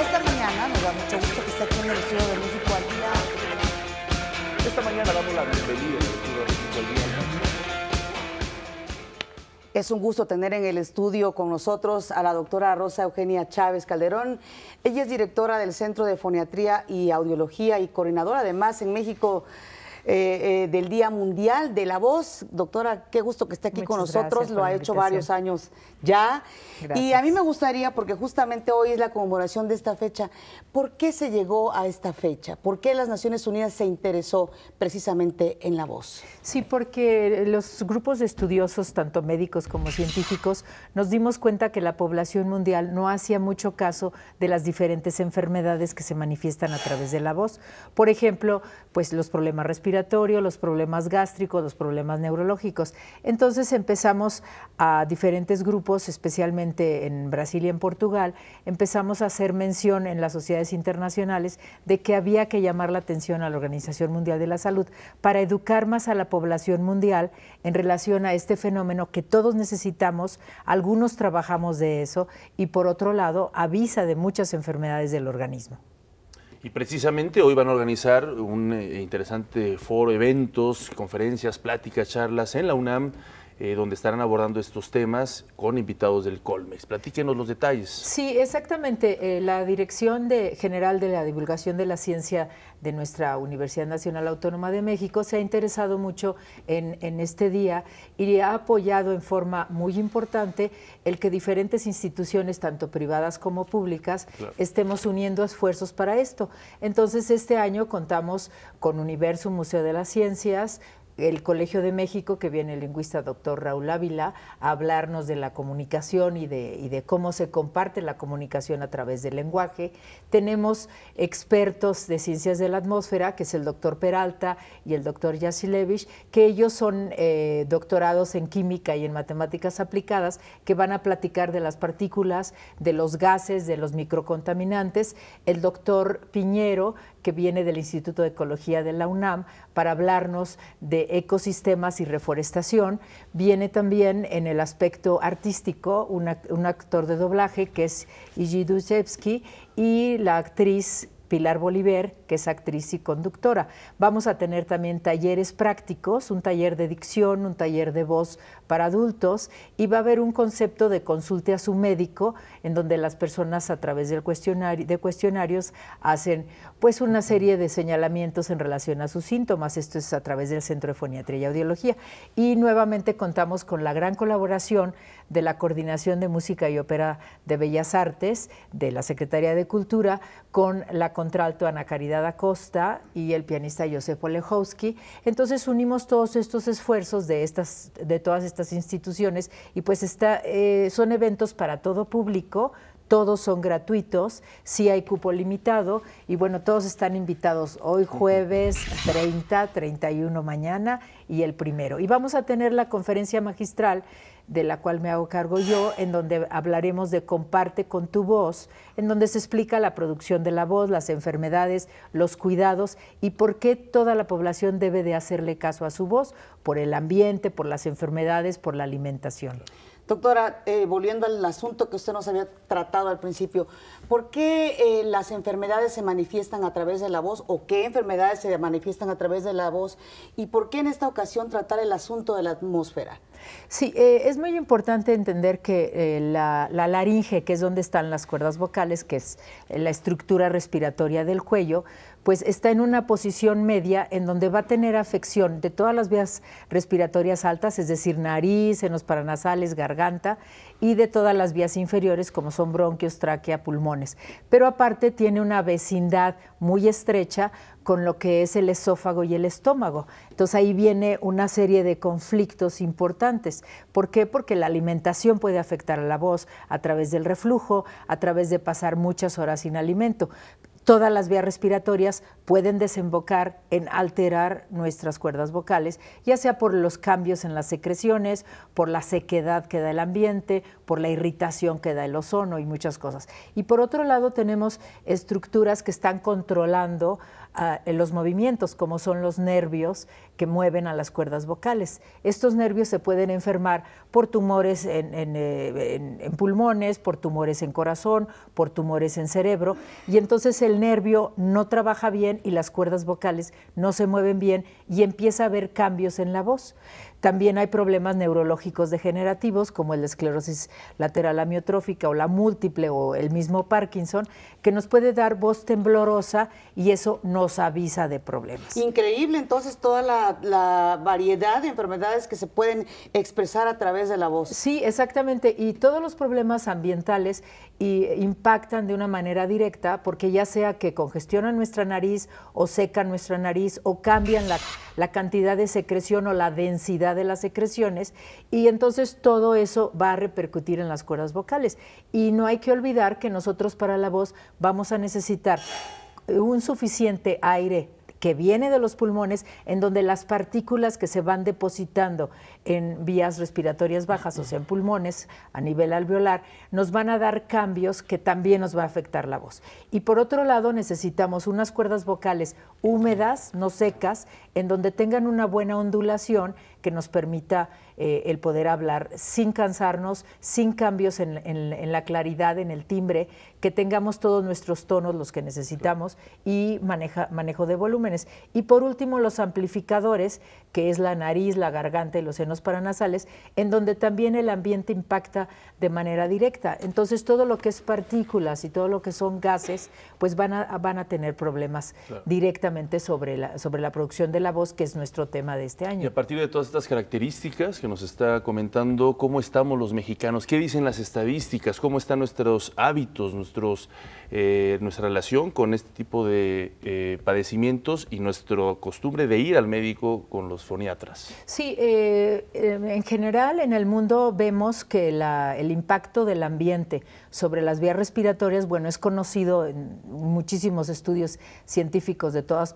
Esta mañana nos da mucho gusto que esté aquí en el Estudio de México al Día. Esta mañana damos la bienvenida al Estudio de México al Día. Es un gusto tener en el estudio con nosotros a la doctora Rosa Eugenia Chávez Calderón. Ella es directora del Centro de Foniatría y Audiología y coordinadora además en México eh, eh, del Día Mundial de la Voz. Doctora, qué gusto que esté aquí con nosotros, lo ha hecho varios años ya. Y a mí me gustaría, porque justamente hoy es la conmemoración de esta fecha, ¿por qué se llegó a esta fecha? ¿Por qué las Naciones Unidas se interesó precisamente en la voz? Sí, porque los grupos de estudiosos, tanto médicos como científicos, nos dimos cuenta que la población mundial no hacía mucho caso de las diferentes enfermedades que se manifiestan a través de la voz. Por ejemplo, pues los problemas respiratorios los problemas gástricos, los problemas neurológicos. Entonces empezamos a diferentes grupos, especialmente en Brasil y en Portugal, empezamos a hacer mención en las sociedades internacionales de que había que llamar la atención a la Organización Mundial de la Salud para educar más a la población mundial en relación a este fenómeno que todos necesitamos, algunos trabajamos de eso y por otro lado avisa de muchas enfermedades del organismo. Y precisamente hoy van a organizar un eh, interesante foro, eventos, conferencias, pláticas, charlas en la UNAM eh, donde estarán abordando estos temas con invitados del Colmex. Platíquenos los detalles. Sí, exactamente. Eh, la Dirección General de la Divulgación de la Ciencia de nuestra Universidad Nacional Autónoma de México se ha interesado mucho en, este día y ha apoyado en forma muy importante el que diferentes instituciones, tanto privadas como públicas, estemos uniendo esfuerzos para esto. Entonces, este año contamos con Universo Museo de las Ciencias, el Colegio de México, que viene el lingüista doctor Raúl Ávila, a hablarnos de la comunicación y de, cómo se comparte la comunicación a través del lenguaje. Tenemos expertos de ciencias de la atmósfera, que es el doctor Peralta y el doctor Yasilevich, que ellos son eh, doctorados en química y en matemáticas aplicadas, que van a platicar de las partículas, de los gases, de los microcontaminantes. El doctor Piñero, que viene del Instituto de Ecología de la UNAM, para hablarnos de ecosistemas y reforestación, viene también en el aspecto artístico un, actor de doblaje que es Iji y la actriz Pilar Bolívar, que es actriz y conductora. Vamos a tener también talleres prácticos, un taller de dicción, un taller de voz para adultos y va a haber un concepto de consulte a su médico en donde las personas a través del cuestionario, de cuestionarios hacen pues una serie de señalamientos en relación a sus síntomas. Esto es a través del Centro de Foniatría y Audiología. Y nuevamente contamos con la gran colaboración de la Coordinación de Música y Ópera de Bellas Artes, de la Secretaría de Cultura, con la contralto Ana Caridad Acosta y el pianista Josef Olejowski. Entonces unimos todos estos esfuerzos de, estas, de todas estas estas instituciones y pues está, eh, son eventos para todo público todos son gratuitos, sí hay cupo limitado y bueno, todos están invitados hoy jueves 30, 31 mañana y el primero. Y vamos a tener la conferencia magistral de la cual me hago cargo yo, en donde hablaremos de Comparte con tu voz, en donde se explica la producción de la voz, las enfermedades, los cuidados y por qué toda la población debe de hacerle caso a su voz, por el ambiente, por las enfermedades, por la alimentación. Doctora, eh, volviendo al asunto que usted nos había tratado al principio, ¿por qué eh, las enfermedades se manifiestan a través de la voz o qué enfermedades se manifiestan a través de la voz y por qué en esta ocasión tratar el asunto de la atmósfera? Sí, eh, es muy importante entender que eh, la, la, laringe, que es donde están las cuerdas vocales, que es eh, la estructura respiratoria del cuello, pues está en una posición media en donde va a tener afección de todas las vías respiratorias altas, es decir, nariz, senos paranasales, garganta, y de todas las vías inferiores, como son bronquios, tráquea, pulmones. Pero aparte tiene una vecindad muy estrecha con lo que es el esófago y el estómago. Entonces ahí viene una serie de conflictos importantes. ¿Por qué? Porque la alimentación puede afectar a la voz a través del reflujo, a través de pasar muchas horas sin alimento todas las vías respiratorias pueden desembocar en alterar nuestras cuerdas vocales, ya sea por los cambios en las secreciones, por la sequedad que da el ambiente, por la irritación que da el ozono y muchas cosas. Y por otro lado tenemos estructuras que están controlando ah, los movimientos, como son los nervios que mueven a las cuerdas vocales. Estos nervios se pueden enfermar por tumores en, en eh, pulmones, por tumores en corazón, por tumores en cerebro, y entonces el el nervio no trabaja bien y las cuerdas vocales no se mueven bien y empieza a haber cambios en la voz. También hay problemas neurológicos degenerativos como la esclerosis lateral amiotrófica o la múltiple o el mismo Parkinson que nos puede dar voz temblorosa y eso nos avisa de problemas. Increíble entonces toda la, variedad de enfermedades que se pueden expresar a través de la voz. Sí, exactamente. Y todos los problemas ambientales impactan de una manera directa porque ya sea que congestionan nuestra nariz o secan nuestra nariz o cambian la, la cantidad de secreción o la densidad de las secreciones y entonces todo eso va a repercutir en las cuerdas vocales. Y no hay que olvidar que nosotros para la voz vamos a necesitar un suficiente aire que viene de los pulmones, en donde las partículas que se van depositando en vías respiratorias bajas, o sea, en pulmones, a nivel alveolar, nos van a dar cambios que también nos va a afectar la voz. Y por otro lado, necesitamos unas cuerdas vocales húmedas, no secas, en donde tengan una buena ondulación que nos permita eh, el poder hablar sin cansarnos, sin cambios en, la claridad, en el timbre, que tengamos todos nuestros tonos, los que necesitamos, y manejo de volúmenes. Y por último, los amplificadores, que es la nariz, la garganta y los senos paranasales, en donde también el ambiente impacta de manera directa. Entonces, todo lo que es partículas y todo lo que son gases, pues van a, van a tener problemas directamente sobre la, sobre la producción de la voz, que es nuestro tema de este año. a partir de estas características que nos está comentando, ¿cómo estamos los mexicanos? ¿Qué dicen las estadísticas? ¿Cómo están nuestros hábitos, nuestros, eh, nuestra relación con este tipo de eh, padecimientos y nuestra costumbre de ir al médico con los foniatras? Sí, eh, en general en el mundo vemos que el impacto del ambiente sobre las vías respiratorias, bueno, es conocido en muchísimos estudios científicos de todas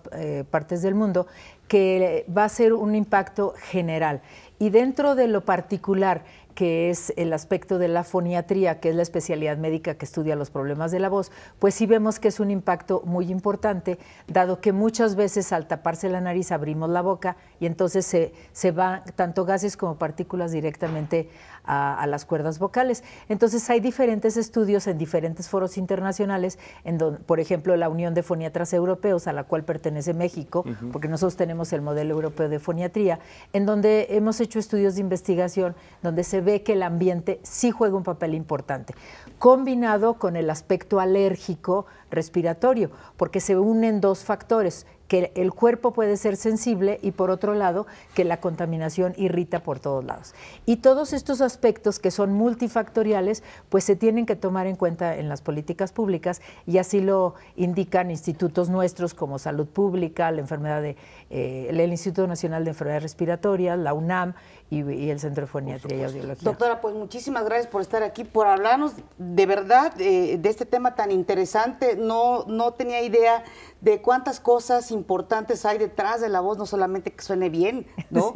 partes del mundo que va a ser un impacto general. Y dentro de lo particular, que es el aspecto de la foniatría, que es la especialidad médica que estudia los problemas de la voz, pues sí vemos que es un impacto muy importante, dado que muchas veces al taparse la nariz abrimos la boca y entonces se, se van tanto gases como partículas directamente a, las cuerdas vocales. Entonces hay diferentes estudios en diferentes foros internacionales, en donde, por ejemplo, la Unión de Foniatras Europeos, a la cual pertenece México, porque nosotros tenemos el modelo europeo de foniatría, en donde hemos hecho estudios de investigación donde se ve que el ambiente sí juega un papel importante, combinado con el aspecto alérgico, respiratorio, porque se unen dos factores, que el cuerpo puede ser sensible y por otro lado que la contaminación irrita por todos lados. Y todos estos aspectos que son multifactoriales, pues se tienen que tomar en cuenta en las políticas públicas y así lo indican institutos nuestros como Salud Pública, la enfermedad de, eh, el Instituto Nacional de Enfermedades Respiratorias, la UNAM y, el Centro de Foniatría y Audiología. Doctora, pues muchísimas gracias por estar aquí, por hablarnos de verdad eh, de este tema tan interesante no, no tenía idea de cuántas cosas importantes hay detrás de la voz, no solamente que suene bien, ¿no?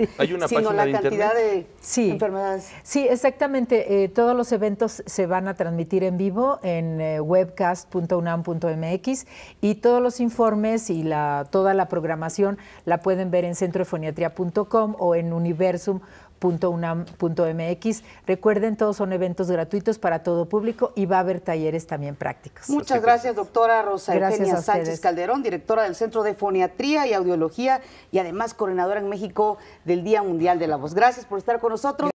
sino la cantidad de enfermedades. Sí, exactamente. Eh, todos los eventos se van a transmitir en vivo en eh, webcast.unam.mx y todos los informes y la, toda la programación la pueden ver en centrofoniatria.com o en universum .unam.mx. Recuerden, todos son eventos gratuitos para todo público y va a haber talleres también prácticos. Muchas gracias, doctora Rosa gracias Eugenia Sánchez Calderón, directora del Centro de Foniatría y Audiología y además coordinadora en México del Día Mundial de la Voz. Gracias por estar con nosotros.